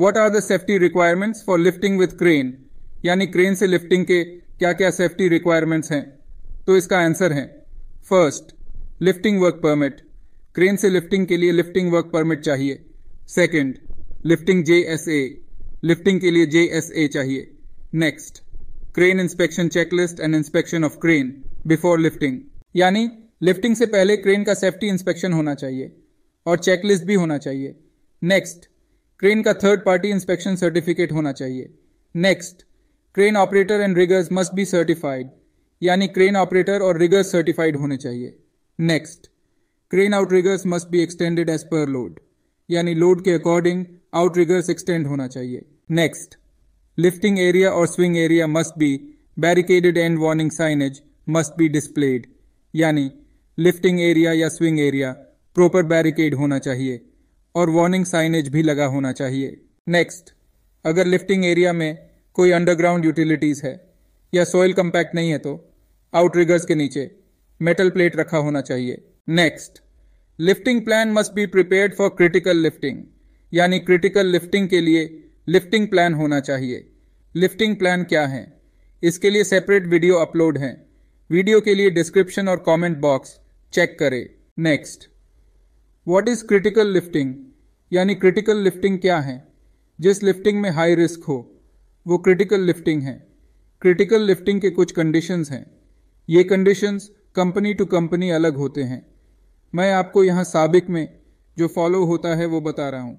what are the safety requirements for lifting with crane यानी crane से lifting के क्या क्या सेफ्टी रिक्वायरमेंट्स हैं तो इसका आंसर है first lifting work permit crane से लिफ्टिंग के लिए लिफ्टिंग वर्क परमिट चाहिए second lifting J S A lifting के लिए जे एस ए चाहिए next crane inspection checklist and inspection of crane before lifting यानी लिफ्टिंग से पहले क्रेन का सेफ्टी इंस्पेक्शन होना चाहिए और चेकलिस्ट भी होना चाहिए नेक्स्ट क्रेन का थर्ड पार्टी इंस्पेक्शन सर्टिफिकेट होना चाहिए next crane operator and riggers must be certified यानी क्रेन ऑपरेटर और रिगर्स सर्टिफाइड होने चाहिए next crane outriggers must be extended as per load यानी लोड के अकॉर्डिंग आउट रिगर्स एक्सटेंड होना चाहिए नेक्स्ट लिफ्टिंग एरिया और swing area must be barricaded and warning signage must be displayed यानी lifting area या swing area proper barricade होना चाहिए और वार्निंग साइनेज भी लगा होना चाहिए नेक्स्ट अगर लिफ्टिंग एरिया में कोई अंडरग्राउंड यूटिलिटीज़ है या सॉइल कंपैक्ट नहीं है तो आउटरिगर्स के नीचे मेटल प्लेट रखा होना चाहिए next lifting plan must be prepared for critical lifting यानी क्रिटिकल लिफ्टिंग के लिए लिफ्टिंग प्लान होना चाहिए लिफ्टिंग प्लान क्या है इसके लिए सेपरेट वीडियो अपलोड है वीडियो के लिए डिस्क्रिप्शन और कमेंट बॉक्स चेक करें next what is critical lifting यानी क्रिटिकल लिफ्टिंग क्या है जिस लिफ्टिंग में हाई रिस्क हो वो क्रिटिकल लिफ्टिंग है क्रिटिकल लिफ्टिंग के कुछ कंडीशंस हैं ये कंडीशंस कंपनी टू कंपनी अलग होते हैं मैं आपको यहाँ साबिक में जो फॉलो होता है वो बता रहा हूँ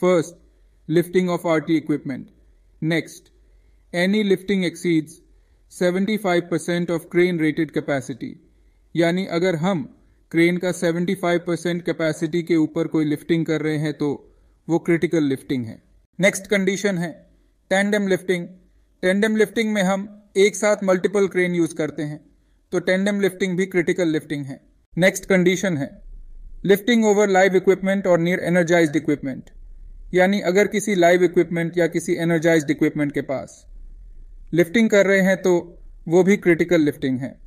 first lifting the equipment next any lifting any seventy five 75% of crane rated capacity यानी अगर हम क्रेन का 75 परसेंट कैपेसिटी के ऊपर कोई लिफ्टिंग कर रहे हैं तो वो क्रिटिकल लिफ्टिंग है नेक्स्ट कंडीशन है टेंडम लिफ्टिंग टेंडम लिफ्टिंग में हम एक साथ मल्टीपल क्रेन यूज करते हैं तो टेंडम लिफ्टिंग भी क्रिटिकल लिफ्टिंग है नेक्स्ट कंडीशन है लिफ्टिंग ओवर लाइव इक्विपमेंट और नियर एनर्जाइज इक्विपमेंट यानी अगर किसी लाइव इक्विपमेंट या किसी एनर्जाइज इक्विपमेंट के पास लिफ्टिंग कर रहे हैं तो वो भी क्रिटिकल लिफ्टिंग है